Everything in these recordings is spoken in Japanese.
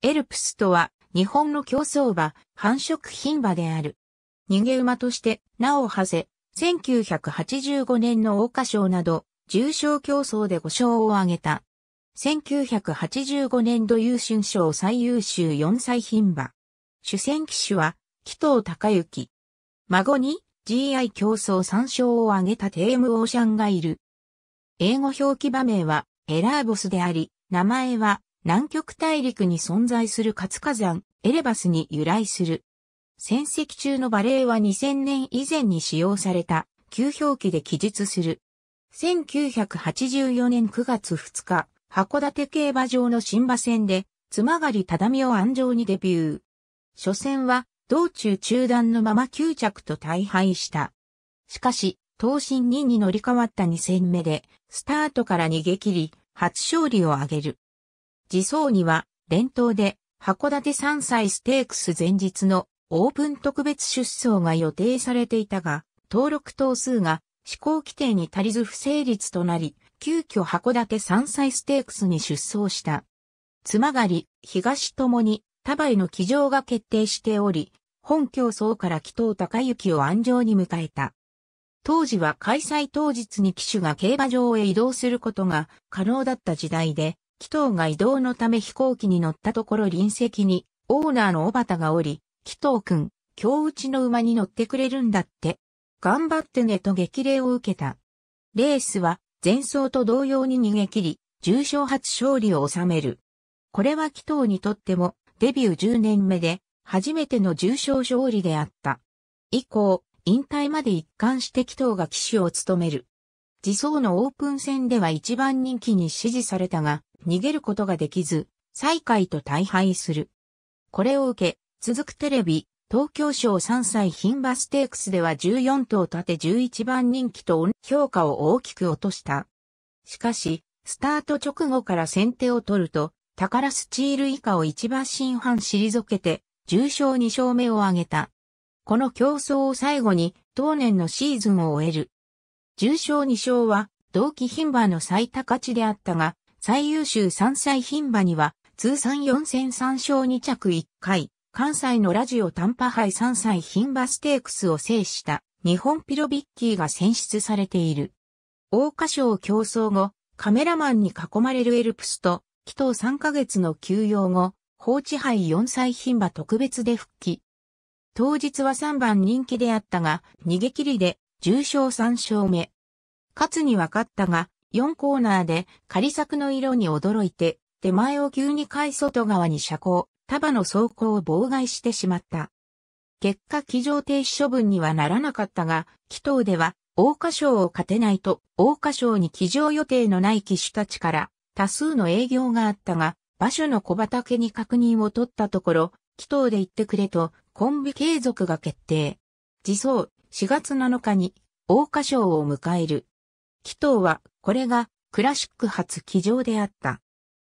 エルプスとは、日本の競争馬、繁殖品馬である。逃げ馬として、名を馳せ、1985年の大花賞など、重賞競争で5勝を挙げた。1985年度優春賞最優秀4歳品馬。主戦騎手は、紀藤隆之。孫に、GI 競争3勝を挙げたテームオーシャンがいる。英語表記場名は、エラーボスであり、名前は、南極大陸に存在する活火山、エレバスに由来する。戦績中のバレーは2000年以前に使用された、旧表記で記述する。1984年9月2日、函館競馬場の新馬戦で、つまがり美を安城にデビュー。初戦は、道中中断のまま9着と大敗した。しかし、東進2に乗り換わった2戦目で、スタートから逃げ切り、初勝利を挙げる。自走には、連投で、函館山菜ステークス前日のオープン特別出走が予定されていたが、登録等数が施行規定に足りず不成立となり、急遽函館山菜ステークスに出走した。妻狩り、東ともに、多倍の騎乗が決定しており、本競争から紀藤隆之を安城に迎えた。当時は開催当日に騎手が競馬場へ移動することが可能だった時代で、紀藤が移動のため飛行機に乗ったところ隣席に、オーナーの小畑がおり、紀藤くん、今日うちの馬に乗ってくれるんだって。頑張ってねと激励を受けた。レースは、前走と同様に逃げ切り、重賞初勝利を収める。これは紀藤にとっても、デビュー10年目で、初めての重賞勝利であった。以降、引退まで一貫して紀藤が騎手を務める。自走のオープン戦では一番人気に支持されたが、逃げることができず、最下位と大敗する。これを受け、続くテレビ、東京賞3歳品馬ステークスでは14頭立て11番人気と評価を大きく落とした。しかし、スタート直後から先手を取ると、宝スチール以下を一番新半退けて、重賞2勝目を挙げた。この競争を最後に、当年のシーズンを終える。重賞2勝は、同期品馬の最高値であったが、最優秀三歳牝馬には、通算4戦3勝2着1回、関西のラジオ短波杯三歳牝馬ステークスを制した日本ピロビッキーが選出されている。大花賞競争後、カメラマンに囲まれるエルプスと、祈祷3ヶ月の休養後、放置杯4歳牝馬特別で復帰。当日は3番人気であったが、逃げ切りで、重賞3勝目。勝つに分かったが、4コーナーで仮作の色に驚いて、手前を急に買い外側に車高、束の走行を妨害してしまった。結果機場停止処分にはならなかったが、機頭では、大花賞を勝てないと、大花賞に機場予定のない機種たちから、多数の営業があったが、馬主の小畑に確認を取ったところ、機頭で行ってくれと、コンビ継続が決定。自走、4月7日に、大花賞を迎える。機頭はこれがクラシック初騎乗であった。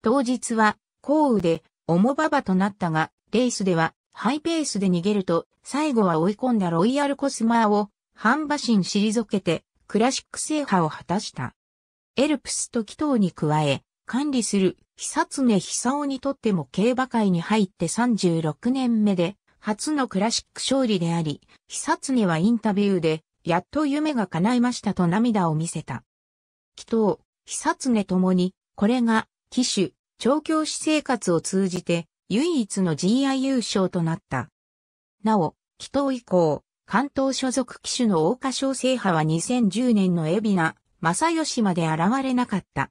当日は降雨で重馬場となったが、レースではハイペースで逃げると、最後は追い込んだロイヤルコスマーを半馬身退けてクラシック制覇を果たした。エルプスと祈祷に加え、管理する久常久夫にとっても競馬界に入って36年目で、初のクラシック勝利であり、久常はインタビューで、やっと夢が叶いましたと涙を見せた。祈祷、久常ともに、これが、騎手、調教師生活を通じて、唯一の GI 優勝となった。なお、祈祷以降、関東所属騎手の大花賞制覇は2010年の海老名、正義まで現れなかった。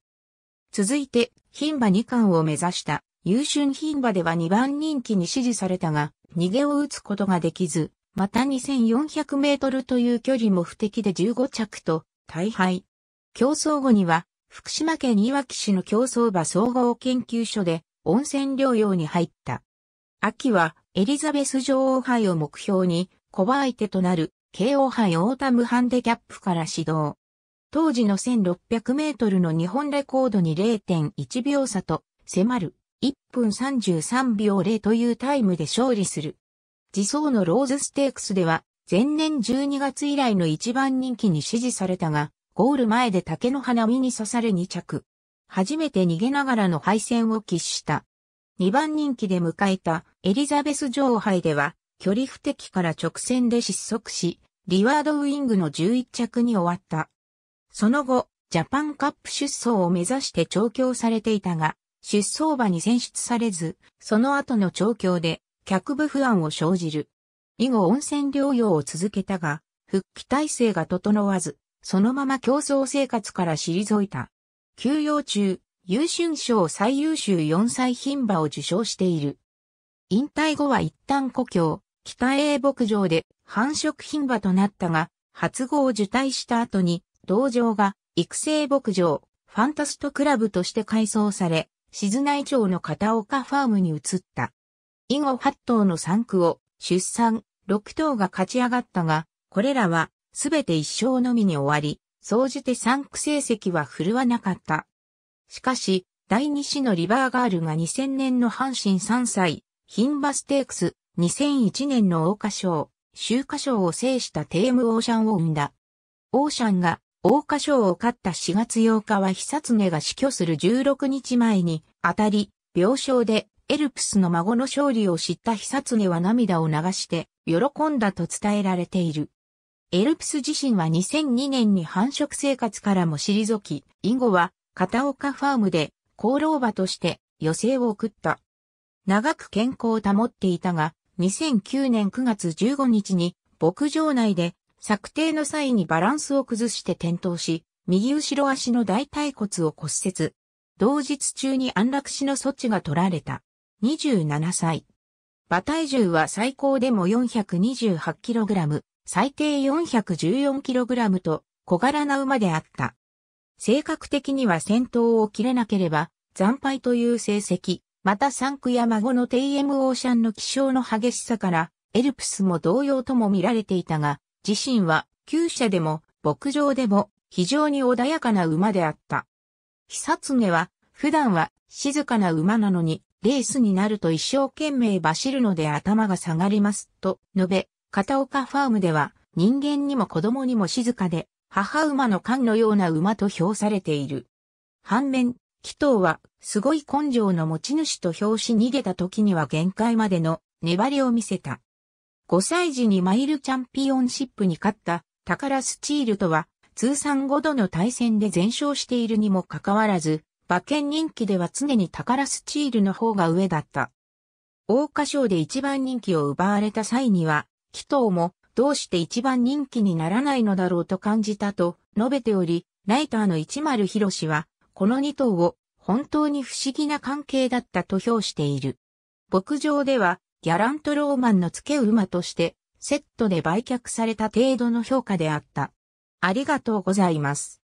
続いて、牝馬2冠を目指した、優春牝馬では2番人気に支持されたが、逃げを打つことができず、また2400メートルという距離も不敵で15着と、大敗。競争後には、福島県いわき市の競争場総合研究所で温泉療養に入った。秋はエリザベス女王杯を目標に、小場相手となる慶応杯オータムハンデキャップから始動。当時の1600メートルの日本レコードに0.1秒差と迫る1分33秒0というタイムで勝利する。自走のローズステークスでは前年12月以来の一番人気に支持されたが、ゴール前で竹の花見に刺され2着。初めて逃げながらの敗戦を喫した。2番人気で迎えたエリザベス女王杯では、距離不適から直線で失速し、リワードウィングの11着に終わった。その後、ジャパンカップ出走を目指して調教されていたが、出走馬に選出されず、その後の調教で、脚部不安を生じる。以後温泉療養を続けたが、復帰体制が整わず、そのまま競争生活から退いた。休養中、優秀賞最優秀4歳牝馬を受賞している。引退後は一旦故郷、北英牧場で繁殖牝馬となったが、初号を受退した後に、道場が育成牧場、ファンタストクラブとして改装され、静内町の片岡ファームに移った。以後8頭の産区を出産、6頭が勝ち上がったが、これらはすべて一生のみに終わり、総じて3区成績は振るわなかった。しかし、第2子のリバーガールが2000年の阪神3歳、ン馬ステークス、2001年の桜花賞、秋華賞を制したテームオーシャンを生んだ。オーシャンが桜花賞を勝った4月8日は久常が死去する16日前に、当たり、病床でエルプスの孫の勝利を知った久常は涙を流して喜んだと伝えられている。エルプス自身は2002年に繁殖生活からも退き、以後は片岡ファームで功労馬として余生を送った。長く健康を保っていたが、2009年9月15日に牧場内で策定の際にバランスを崩して転倒し、右後ろ足の大腿骨を骨折。同日中に安楽死の措置が取られた。27歳。馬体重は最高でも 428kg。最低 414kg と小柄な馬であった。性格的には戦闘を切れなければ、惨敗という成績、また三区や孫の TM オーシャンの気象の激しさから、エルプスも同様とも見られていたが、自身は、旧車でも、牧場でも、非常に穏やかな馬であった。久常は、普段は、静かな馬なのに、レースになると一生懸命走るので頭が下がります、と述べ、片岡ファームでは、人間にも子供にも静かで、母馬の缶のような馬と評されている。反面、紀藤は、すごい根性の持ち主と評し逃げた時には限界までの粘りを見せた。5歳児にマイルチャンピオンシップに勝った宝スチールとは通算5度の対戦で全勝しているにもかかわらず、馬券人気では常に宝スチールの方が上だった。桜花賞で一番人気を奪われた際には、紀藤もどうして一番人気にならないのだろうと感じたと述べており、ライターの一丸博士は、この2頭を本当に不思議な関係だったと評している。牧場では、ギャラントローマンの付け馬として、セットで売却された程度の評価であった。ありがとうございます。